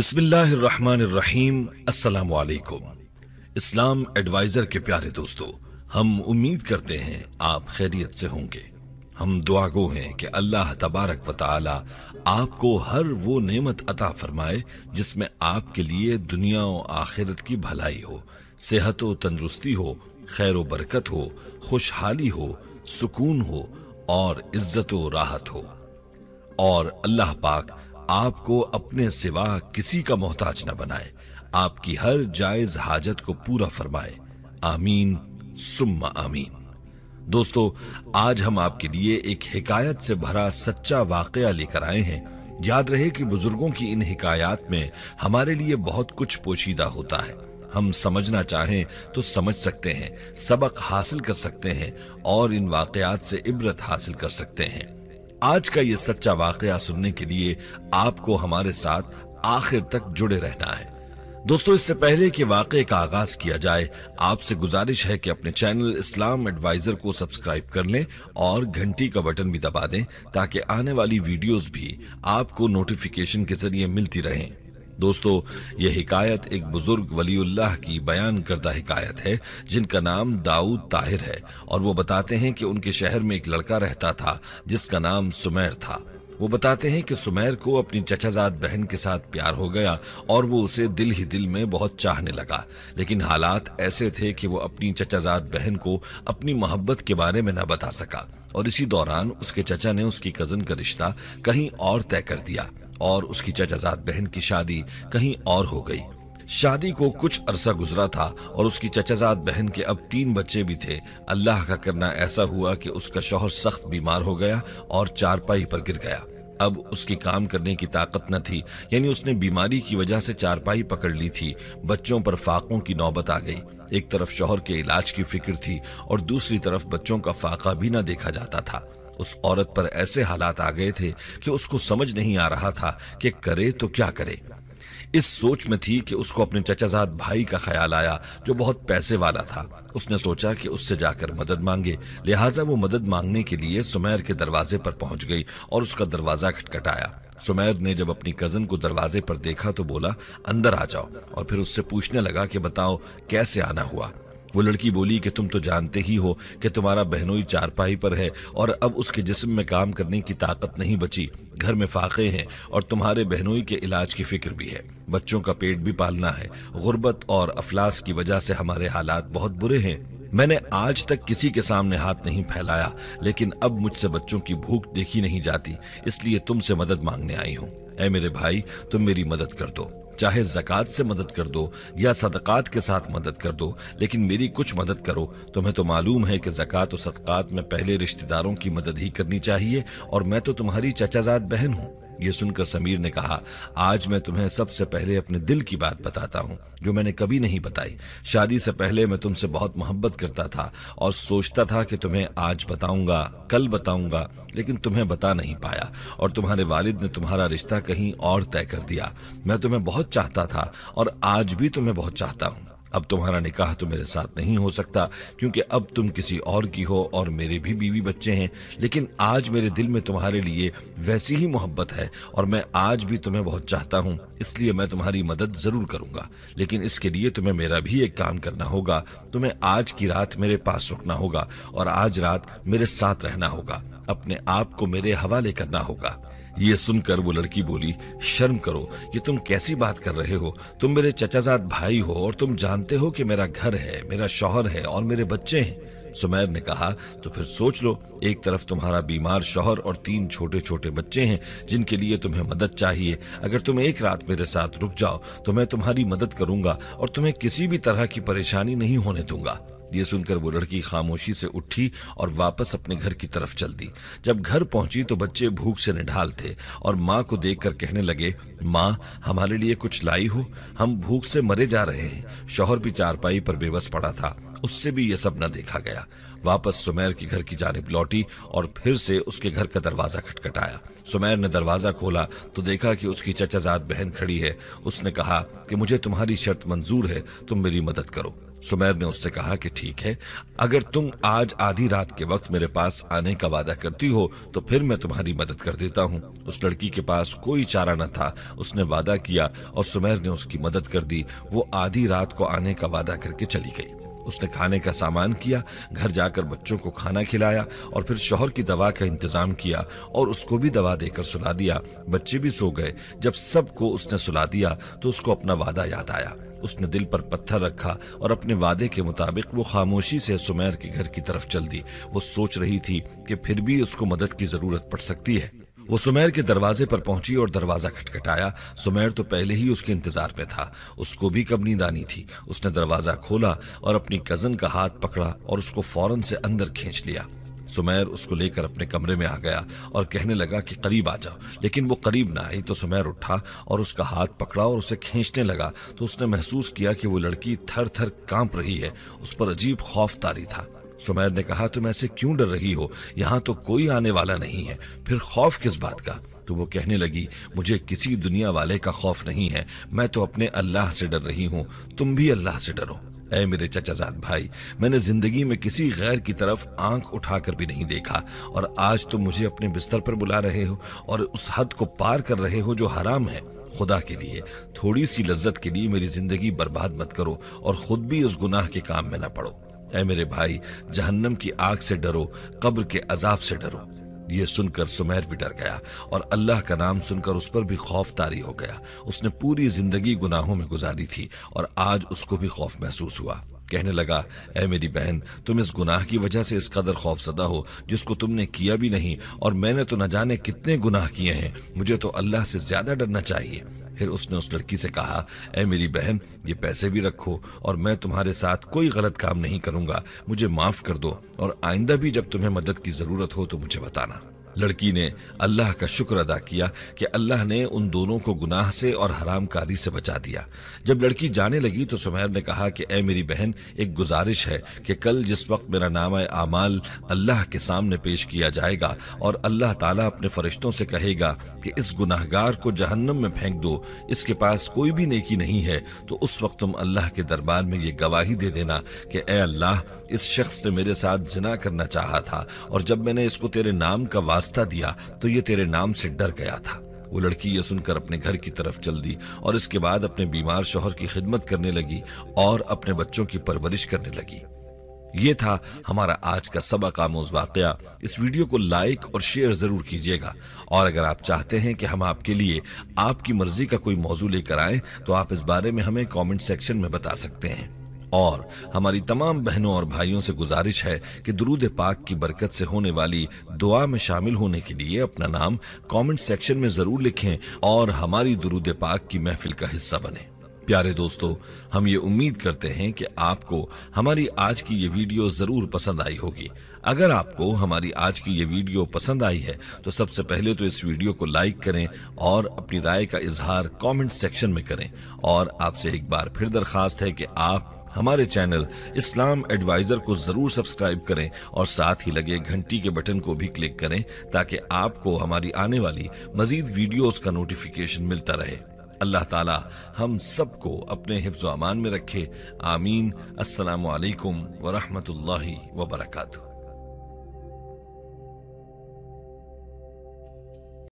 बिस्मिल्लाहिर्रहमानिर्रहीम अस्सलाम वालेकुम इस्लाम एडवाइजर के प्यारे दोस्तों हम उम्मीद करते हैं आप खैरियत से होंगे हम दुआगो हैं कि अल्लाह तबारक व ताला आपको हर वो नेमत अता फरमाए जिसमें आपके लिए दुनिया और आखिरत की भलाई हो सेहत व तंदरुस्ती हो खैर व बरकत हो खुशहाली हो सुकून हो और इज्जत व राहत हो और अल्लाह पाक आपको अपने सिवा किसी का मोहताज न बनाए आपकी हर जायज हाजत को पूरा फरमाए आमीन सुम्मा आमीन दोस्तों आज हम आपके लिए एक हिकायत से भरा सच्चा वाकया लेकर आए हैं याद रहे कि बुजुर्गों की इन हिकायत में हमारे लिए बहुत कुछ पोशीदा होता है हम समझना चाहें तो समझ सकते हैं सबक हासिल कर सकते हैं और इन वाकयात से इबरत हासिल कर सकते हैं आज का ये सच्चा वाकया सुनने के लिए आपको हमारे साथ आखिर तक जुड़े रहना है दोस्तों इससे पहले कि वाकये का आगाज किया जाए आपसे गुजारिश है कि अपने चैनल इस्लाम एडवाइजर को सब्सक्राइब कर लें और घंटी का बटन भी दबा दें ताकि आने वाली वीडियोस भी आपको नोटिफिकेशन के जरिए मिलती रहें दोस्तों यह हिकायत एक बुजुर्ग वलीउल्लाह की बयान करता हिकायत है जिनका नाम दाऊद ताहिर है और वो बताते हैं कि उनके शहर में एक लड़का रहता था जिसका नाम सुमैर था वो बताते हैं कि सुमैर को अपनी चचाजाद बहन के साथ प्यार हो गया और वो उसे दिल ही दिल में बहुत चाहने लगा लेकिन हालात ऐसे थे कि वो अपनी चचाजाद बहन को अपनी मोहब्बत के बारे में न बता सका और इसी दौरान उसके चचा ने उसकी कजन का रिश्ता कहीं और तय कर दिया और उसकी चचाजात बहन की शादी कहीं और हो गई शादी को कुछ अरसा गुजरा था और उसकी चचाजात बहन के अब तीन बच्चे भी थे अल्लाह का करना ऐसा हुआ कि उसका शोहर सख्त बीमार हो गया और चारपाई पर गिर गया अब उसकी काम करने की ताकत न थी यानी उसने बीमारी की वजह से चारपाई पकड़ ली थी बच्चों पर फाकों की नौबत आ गई एक तरफ शोहर के इलाज की फिक्र थी और दूसरी तरफ बच्चों का फाका भी न देखा जाता था उस औरत पर ऐसे हालात आ गए थे कि उसको समझ नहीं आ रहा था कि करे तो क्या करे इस सोच में थी कि उसको अपने चचाजाद भाई का ख्याल आया जो बहुत पैसे वाला था उसने सोचा कि उससे जाकर मदद मांगे लिहाजा वो मदद मांगने के लिए सुमेर के दरवाजे पर पहुंच गई और उसका दरवाजा खटखटाया सुमेर ने जब अपनी कजन को दरवाजे पर देखा तो बोला अंदर आ जाओ और फिर उससे पूछने लगा कि बताओ कैसे आना हुआ वो लड़की बोली कि तुम तो जानते ही हो कि तुम्हारा बहनोई चारपाई पर है और अब उसके जिस्म में काम करने की ताकत नहीं बची घर में फाके हैं और तुम्हारे बहनोई के इलाज की फिक्र भी है बच्चों का पेट भी पालना है गुर्बत और अफलास की वजह से हमारे हालात बहुत बुरे हैं मैंने आज तक किसी के सामने हाथ नहीं फैलाया लेकिन अब मुझसे बच्चों की भूख देखी नहीं जाती इसलिए तुमसे मदद मांगने आई हूँ ऐ मेरे भाई तुम मेरी मदद कर दो चाहे जक़ात से मदद कर दो या सदक़ात के साथ मदद कर दो लेकिन मेरी कुछ मदद करो तुम्हें तो मालूम है कि जक़ात और सदक़ात में पहले रिश्तेदारों की मदद ही करनी चाहिए और मैं तो तुम्हारी चचाजाद बहन हूँ यह सुनकर समीर ने कहा आज मैं तुम्हें सबसे पहले अपने दिल की बात बताता हूँ जो मैंने कभी नहीं बताई शादी से पहले मैं तुमसे बहुत मोहब्बत करता था और सोचता था कि तुम्हें आज बताऊंगा कल बताऊंगा लेकिन तुम्हें बता नहीं पाया और तुम्हारे वालिद ने तुम्हारा रिश्ता कहीं और तय कर दिया मैं तुम्हें बहुत चाहता था और आज भी तुम्हें बहुत चाहता हूँ अब तुम्हारा निकाह तो मेरे साथ नहीं हो सकता क्योंकि अब तुम किसी और की हो और मेरे भी बीवी बच्चे हैं लेकिन आज मेरे दिल में तुम्हारे लिए वैसी ही मोहब्बत है और मैं आज भी तुम्हें बहुत चाहता हूँ इसलिए मैं तुम्हारी मदद ज़रूर करूंगा लेकिन इसके लिए तुम्हें मेरा भी एक काम करना होगा तुम्हें आज की रात मेरे पास रुकना होगा और आज रात मेरे साथ रहना होगा अपने आप को मेरे हवाले करना होगा ये सुनकर वो लड़की बोली शर्म करो ये तुम कैसी बात कर रहे हो तुम मेरे चचाजाद भाई हो और तुम जानते हो कि मेरा घर है मेरा शौहर है और मेरे बच्चे हैं सुमैर ने कहा तो फिर सोच लो एक तरफ तुम्हारा बीमार शोहर और तीन छोटे छोटे बच्चे हैं जिनके लिए तुम्हें मदद चाहिए अगर तुम एक रात मेरे साथ रुक जाओ तो मैं तुम्हारी मदद करूंगा और तुम्हें किसी भी तरह की परेशानी नहीं होने दूंगा ये सुनकर वो लड़की खामोशी से उठी और वापस अपने घर की तरफ चल दी जब घर पहुंची तो बच्चे भूख से निढाल थे और माँ को देखकर कहने लगे माँ हमारे लिए कुछ लाई हो हम भूख से मरे जा रहे हैं शोहर भी चारपाई पर बेबस पड़ा था उससे भी ये सब न देखा गया वापस सुमेर के घर की जानब लौटी और फिर से उसके घर का दरवाजा खटखटाया सुमेर ने दरवाजा खोला तो देखा कि उसकी चचाजाद बहन खड़ी है उसने कहा कि मुझे तुम्हारी शर्त मंजूर है तुम मेरी मदद करो सुमेर ने उससे कहा कि ठीक है अगर तुम आज आधी रात के वक्त मेरे पास आने का वादा करती हो तो फिर मैं तुम्हारी मदद कर देता हूँ उस लड़की के पास कोई चारा न था उसने वादा किया और सुमेर ने उसकी मदद कर दी वो आधी रात को आने का वादा करके चली गई उसने खाने का सामान किया घर जाकर बच्चों को खाना खिलाया और फिर शोहर की दवा का इंतजाम किया और उसको भी दवा देकर सुला दिया बच्चे भी सो गए जब सबको उसने सुला दिया तो उसको अपना वादा याद आया उसने दिल पर पत्थर रखा और अपने वादे के मुताबिक वो खामोशी से सुमेर के घर की तरफ चल दी वो सोच रही थी कि फिर भी उसको मदद की जरूरत पड़ सकती है वो सुमेर के दरवाजे पर पहुंची और दरवाजा खटखटाया सुमेर तो पहले ही उसके इंतजार में था उसको भी कब नींद आनी थी उसने दरवाजा खोला और अपनी कजन का हाथ पकड़ा और उसको फौरन से अंदर खींच लिया सुमेर उसको लेकर अपने कमरे में आ गया और कहने लगा कि करीब आ जाओ लेकिन वो करीब ना आई तो सुमेर उठा और उसका हाथ पकड़ा और उसे खींचने लगा तो उसने महसूस किया कि वो लड़की थर थर कांप रही है उस पर अजीब खौफ तारी था सुमैर ने कहा तुम ऐसे क्यों डर रही हो यहाँ तो कोई आने वाला नहीं है फिर खौफ किस बात का तो वो कहने लगी मुझे किसी दुनिया वाले का खौफ नहीं है मैं तो अपने अल्लाह से डर रही हूँ तुम भी अल्लाह से डरो ऐ मेरे चचाजाद भाई मैंने जिंदगी में किसी गैर की तरफ आंख उठाकर भी नहीं देखा और आज तुम तो मुझे अपने बिस्तर पर बुला रहे हो और उस हद को पार कर रहे हो जो हराम है खुदा के लिए थोड़ी सी लज्जत के लिए मेरी जिंदगी बर्बाद मत करो और खुद भी उस गुनाह के काम में ना पड़ो ऐ मेरे भाई जहन्नम की आग से डरो कब्र के अजाब से डरो ये सुनकर सुमेर भी डर गया और अल्लाह का नाम सुनकर उस पर भी खौफ तारी हो गया उसने पूरी जिंदगी गुनाहों में गुजारी थी और आज उसको भी खौफ महसूस हुआ कहने लगा ए मेरी बहन तुम इस गुनाह की वजह से इस कदर खौफ सदा हो जिसको तुमने किया भी नहीं और मैंने तो न जाने कितने गुनाह किए हैं मुझे तो अल्लाह से ज्यादा डरना चाहिए फिर उसने उस लड़की से कहा ए मेरी बहन ये पैसे भी रखो और मैं तुम्हारे साथ कोई गलत काम नहीं करूंगा मुझे माफ कर दो और आइंदा भी जब तुम्हें मदद की जरूरत हो तो मुझे बताना लड़की ने अल्लाह का शुक्र अदा किया कि अल्लाह ने उन दोनों को गुनाह से और हरामकारी से बचा दिया जब लड़की जाने लगी तो सुमैर ने कहा कि ए मेरी बहन एक गुजारिश है कि कल जिस वक्त मेरा नाम आमाल अल्लाह के सामने पेश किया जाएगा और अल्लाह ताला अपने फरिश्तों से कहेगा कि इस गुनाहगार को जहन्नम में फेंक दो इसके पास कोई भी नेकी नहीं है तो उस वक्त तुम अल्लाह के दरबार में ये गवाही दे देना कि ए अल्लाह इस शख्स ने मेरे साथ जिना करना चाहा था और जब मैंने इसको तेरे नाम का रास्ता दिया तो ये तेरे नाम से डर गया था वो लड़की ये सुनकर अपने घर की तरफ चल दी और इसके बाद अपने बीमार शोहर की खिदमत करने लगी और अपने बच्चों की परवरिश करने लगी ये था हमारा आज का सबक आमोज वाकया इस वीडियो को लाइक और शेयर जरूर कीजिएगा और अगर आप चाहते हैं कि हम आपके लिए आपकी मर्जी का कोई मौजू लेकर आए तो आप इस बारे में हमें कमेंट सेक्शन में बता सकते हैं और हमारी तमाम बहनों और भाइयों से गुजारिश है कि दुरूद पाक की बरकत से होने वाली दुआ में शामिल होने के लिए अपना नाम कमेंट सेक्शन में जरूर लिखें और हमारी दुरूद पाक की महफिल का हिस्सा बने प्यारे दोस्तों हम ये उम्मीद करते हैं कि आपको हमारी आज की ये वीडियो जरूर पसंद आई होगी अगर आपको हमारी आज की ये वीडियो पसंद आई है तो सबसे पहले तो इस वीडियो को लाइक करें और अपनी राय का इजहार कमेंट सेक्शन में करें और आपसे एक बार फिर दरखास्त है कि आप हमारे चैनल इस्लाम एडवाइजर को जरूर सब्सक्राइब करें और साथ ही लगे घंटी के बटन को भी क्लिक करें ताकि आपको हमारी आने वाली मजीद वीडियोस का नोटिफिकेशन मिलता रहे अल्लाह ताला हम सबको अपने हिफ्ज अमान में रखे आमीन अस्सलाम वालेकुम वरहमतुल्लाहि वबरकatuh